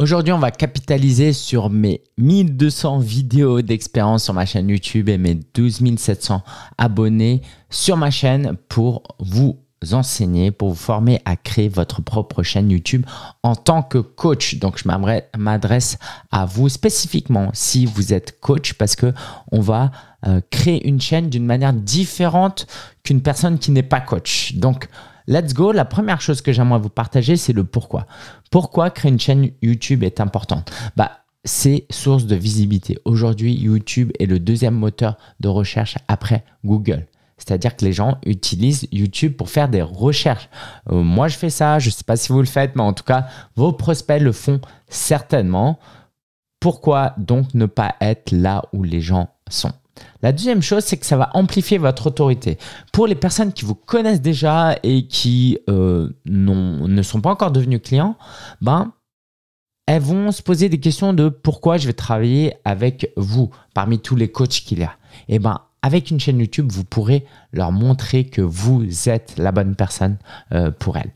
Aujourd'hui, on va capitaliser sur mes 1200 vidéos d'expérience sur ma chaîne YouTube et mes 12 700 abonnés sur ma chaîne pour vous enseigner, pour vous former à créer votre propre chaîne YouTube en tant que coach. Donc, je m'adresse à vous spécifiquement si vous êtes coach parce que on va euh, créer une chaîne d'une manière différente qu'une personne qui n'est pas coach. Donc, Let's go, la première chose que j'aimerais vous partager, c'est le pourquoi. Pourquoi créer une chaîne YouTube est importante bah, c'est source de visibilité. Aujourd'hui, YouTube est le deuxième moteur de recherche après Google. C'est-à-dire que les gens utilisent YouTube pour faire des recherches. Euh, moi, je fais ça, je ne sais pas si vous le faites, mais en tout cas, vos prospects le font certainement. Pourquoi donc ne pas être là où les gens sont la deuxième chose, c'est que ça va amplifier votre autorité. Pour les personnes qui vous connaissent déjà et qui euh, ne sont pas encore devenues clients, ben, elles vont se poser des questions de pourquoi je vais travailler avec vous parmi tous les coachs qu'il y a. Et eh ben, avec une chaîne YouTube, vous pourrez leur montrer que vous êtes la bonne personne euh, pour elles.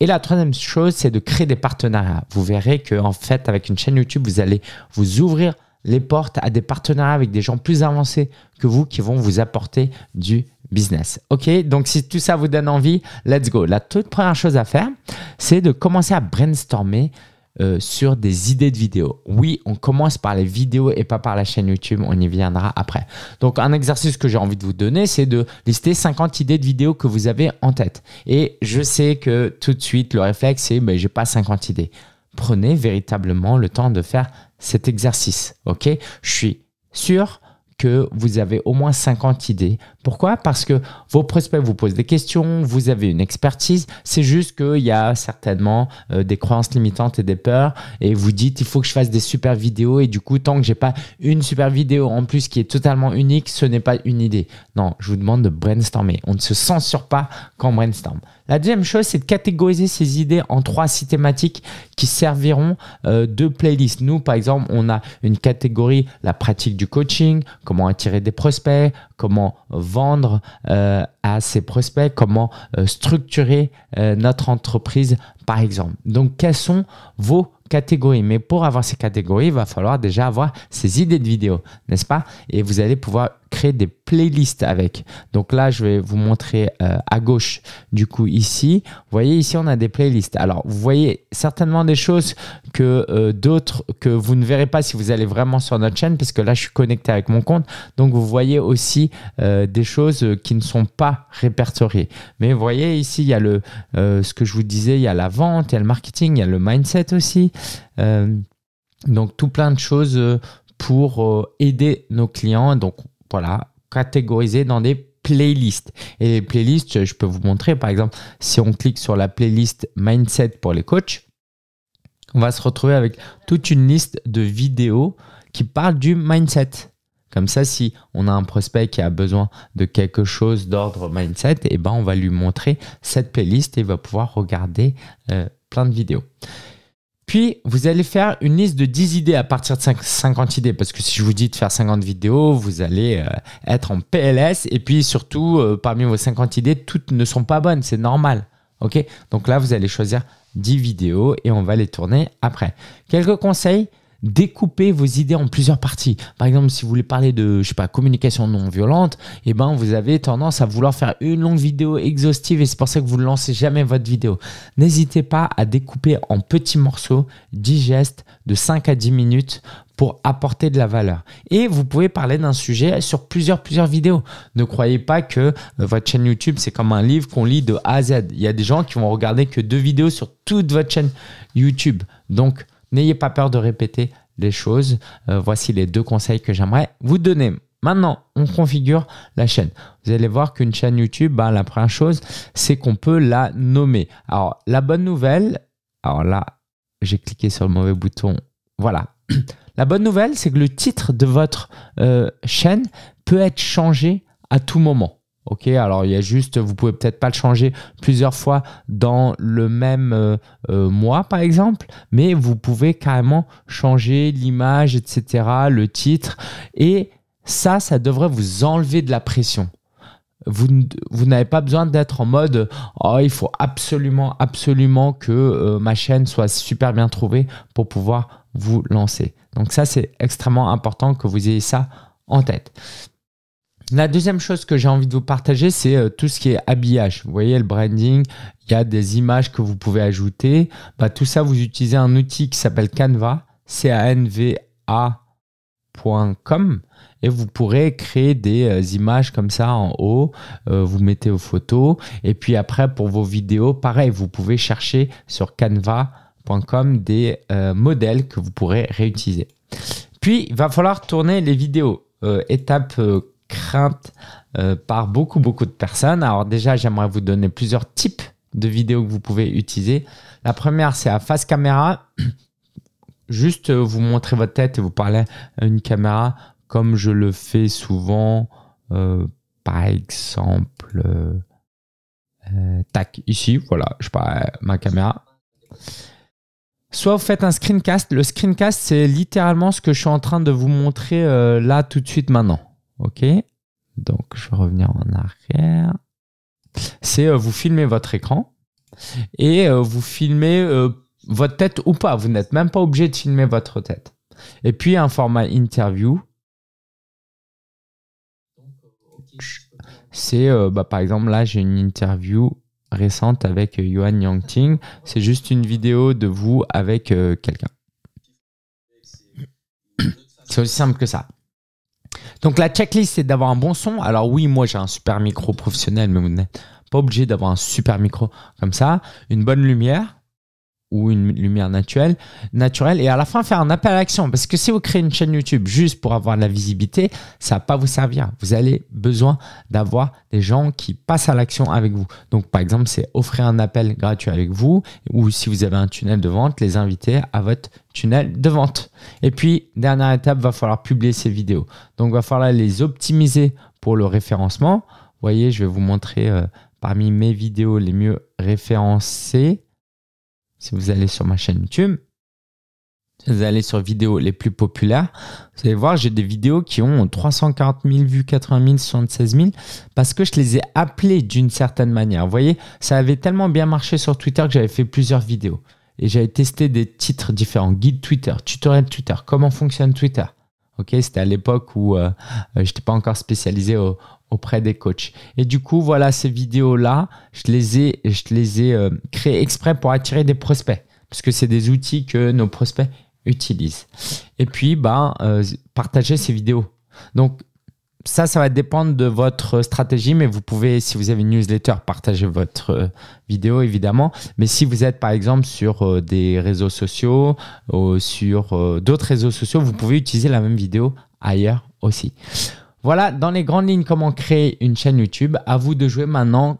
Et la troisième chose, c'est de créer des partenariats. Vous verrez que en fait, avec une chaîne YouTube, vous allez vous ouvrir les portes à des partenariats avec des gens plus avancés que vous qui vont vous apporter du business. Ok, donc si tout ça vous donne envie, let's go. La toute première chose à faire, c'est de commencer à brainstormer euh, sur des idées de vidéos. Oui, on commence par les vidéos et pas par la chaîne YouTube, on y viendra après. Donc un exercice que j'ai envie de vous donner, c'est de lister 50 idées de vidéos que vous avez en tête. Et je sais que tout de suite, le réflexe, c'est mais ben, j'ai pas 50 idées prenez véritablement le temps de faire cet exercice. Ok Je suis sûr que vous avez au moins 50 idées. Pourquoi Parce que vos prospects vous posent des questions, vous avez une expertise, c'est juste qu'il y a certainement euh, des croyances limitantes et des peurs, et vous dites il faut que je fasse des super vidéos, et du coup, tant que j'ai pas une super vidéo en plus qui est totalement unique, ce n'est pas une idée. Non, je vous demande de brainstormer. On ne se censure pas quand on brainstorm. La deuxième chose, c'est de catégoriser ces idées en trois systématiques qui serviront euh, de playlist. Nous, par exemple, on a une catégorie la pratique du coaching, comment attirer des prospects, comment vendre euh, à ces prospects, comment euh, structurer notre entreprise, par exemple. Donc, quelles sont vos catégories. Mais pour avoir ces catégories, il va falloir déjà avoir ces idées de vidéos, n'est-ce pas Et vous allez pouvoir créer des playlists avec. Donc là, je vais vous montrer euh, à gauche, du coup, ici. Vous voyez, ici, on a des playlists. Alors, vous voyez certainement des choses que euh, d'autres, que vous ne verrez pas si vous allez vraiment sur notre chaîne, parce que là, je suis connecté avec mon compte. Donc, vous voyez aussi euh, des choses qui ne sont pas répertoriées. Mais vous voyez, ici, il y a le, ce que je vous disais, il y a la vente, il y a le marketing, il y a le mindset aussi. donc, tout plein de choses pour aider nos clients. Donc, voilà, catégorisé dans des playlists. Et les playlists, je peux vous montrer, par exemple, si on clique sur la playlist Mindset pour les coachs, on va se retrouver avec toute une liste de vidéos qui parlent du mindset. Comme ça, si on a un prospect qui a besoin de quelque chose d'ordre mindset, eh ben, on va lui montrer cette playlist et il va pouvoir regarder euh, plein de vidéos. Puis, vous allez faire une liste de 10 idées à partir de 50 idées, parce que si je vous dis de faire 50 vidéos, vous allez euh, être en PLS, et puis surtout, euh, parmi vos 50 idées, toutes ne sont pas bonnes, c'est normal. ok Donc là, vous allez choisir 10 vidéos et on va les tourner après. Quelques conseils découper vos idées en plusieurs parties. Par exemple, si vous voulez parler de, je pas, communication non violente, eh ben, vous avez tendance à vouloir faire une longue vidéo exhaustive et c'est pour ça que vous ne lancez jamais votre vidéo. N'hésitez pas à découper en petits morceaux digestes de 5 à 10 minutes pour apporter de la valeur. Et vous pouvez parler d'un sujet sur plusieurs, plusieurs vidéos. Ne croyez pas que euh, votre chaîne YouTube, c'est comme un livre qu'on lit de A à Z. Il y a des gens qui vont regarder que deux vidéos sur toute votre chaîne YouTube. Donc, N'ayez pas peur de répéter les choses. Euh, voici les deux conseils que j'aimerais vous donner. Maintenant, on configure la chaîne. Vous allez voir qu'une chaîne YouTube, bah, la première chose, c'est qu'on peut la nommer. Alors, la bonne nouvelle, alors là, j'ai cliqué sur le mauvais bouton. Voilà. La bonne nouvelle, c'est que le titre de votre euh, chaîne peut être changé à tout moment. Ok, alors il y a juste, vous pouvez peut-être pas le changer plusieurs fois dans le même euh, euh, mois, par exemple, mais vous pouvez carrément changer l'image, etc., le titre, et ça, ça devrait vous enlever de la pression. Vous, vous n'avez pas besoin d'être en mode oh, il faut absolument, absolument que euh, ma chaîne soit super bien trouvée pour pouvoir vous lancer. Donc, ça, c'est extrêmement important que vous ayez ça en tête. La deuxième chose que j'ai envie de vous partager, c'est euh, tout ce qui est habillage. Vous voyez, le branding, il y a des images que vous pouvez ajouter. Bah, tout ça, vous utilisez un outil qui s'appelle Canva, c a n v Et vous pourrez créer des euh, images comme ça en haut, euh, vous mettez vos photos. Et puis après, pour vos vidéos, pareil, vous pouvez chercher sur canva.com des modèles que vous pourrez réutiliser. Puis, il va falloir tourner les vidéos. étape crainte euh, par beaucoup, beaucoup de personnes. Alors déjà, j'aimerais vous donner plusieurs types de vidéos que vous pouvez utiliser. La première, c'est à face caméra. Juste euh, vous montrer votre tête et vous parler à une caméra comme je le fais souvent. Euh, par exemple, tac, ici, voilà, je parle ma caméra. Soit vous faites un screencast. Le screencast, c'est littéralement ce que je suis en train de vous montrer là tout de suite maintenant. OK. Donc, je vais revenir en arrière. C'est euh, vous filmez votre écran et euh, vous filmez euh, votre tête ou pas. Vous n'êtes même pas obligé de filmer votre tête. Et puis, un format interview. C'est bah, par exemple, là, j'ai une interview récente avec Yuan Yangting. C'est juste une vidéo de vous avec quelqu'un. C'est aussi simple que ça. Donc la checklist, c'est d'avoir un bon son. Alors oui, moi j'ai un super micro professionnel, mais vous n'êtes pas obligé d'avoir un super micro comme ça. Une bonne lumière, ou une lumière naturelle, naturelle et à la fin faire un appel à l'action. Parce que si vous créez une chaîne YouTube juste pour avoir de la visibilité, ça va pas vous servir. Vous avez besoin d'avoir des gens qui passent à l'action avec vous. Donc par exemple, c'est offrir un appel gratuit avec vous ou si vous avez un tunnel de vente, les inviter à votre tunnel de vente. Et puis, dernière étape, va falloir publier ces vidéos. Donc va falloir les optimiser pour le référencement. Vous voyez, je vais vous montrer euh, parmi mes vidéos les mieux référencées si vous allez sur ma chaîne YouTube, vous allez sur vidéos les plus populaires, vous allez voir, j'ai des vidéos qui ont 340 000 vues, 80 000, 76 000, parce que je les ai appelées d'une certaine manière. Vous voyez, ça avait tellement bien marché sur Twitter que j'avais fait plusieurs vidéos. Et j'avais testé des titres différents, guide Twitter, tutoriel Twitter, comment fonctionne Twitter. Ok, c'était à l'époque où euh, euh, je n'étais pas encore spécialisé auprès des coachs. Et du coup, voilà, ces vidéos-là, je les ai, je les ai euh, créées exprès pour attirer des prospects, parce que c'est des outils que nos prospects utilisent. Et puis, ben, partager ces vidéos. Donc, ça, ça va dépendre de votre stratégie, mais vous pouvez, si vous avez une newsletter, partager votre euh, vidéo, évidemment. Mais si vous êtes, par exemple, sur euh, des réseaux sociaux, ou euh, sur d'autres réseaux sociaux, vous pouvez utiliser la même vidéo ailleurs aussi. Voilà, dans les grandes lignes, comment créer une chaîne YouTube. À vous de jouer maintenant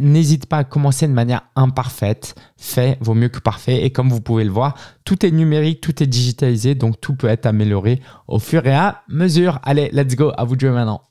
N'hésite pas à commencer de manière imparfaite. Fait vaut mieux que parfait. Et comme vous pouvez le voir, tout est numérique, tout est digitalisé, donc tout peut être amélioré au fur et à mesure. Allez, let's go, à vous de jouer maintenant.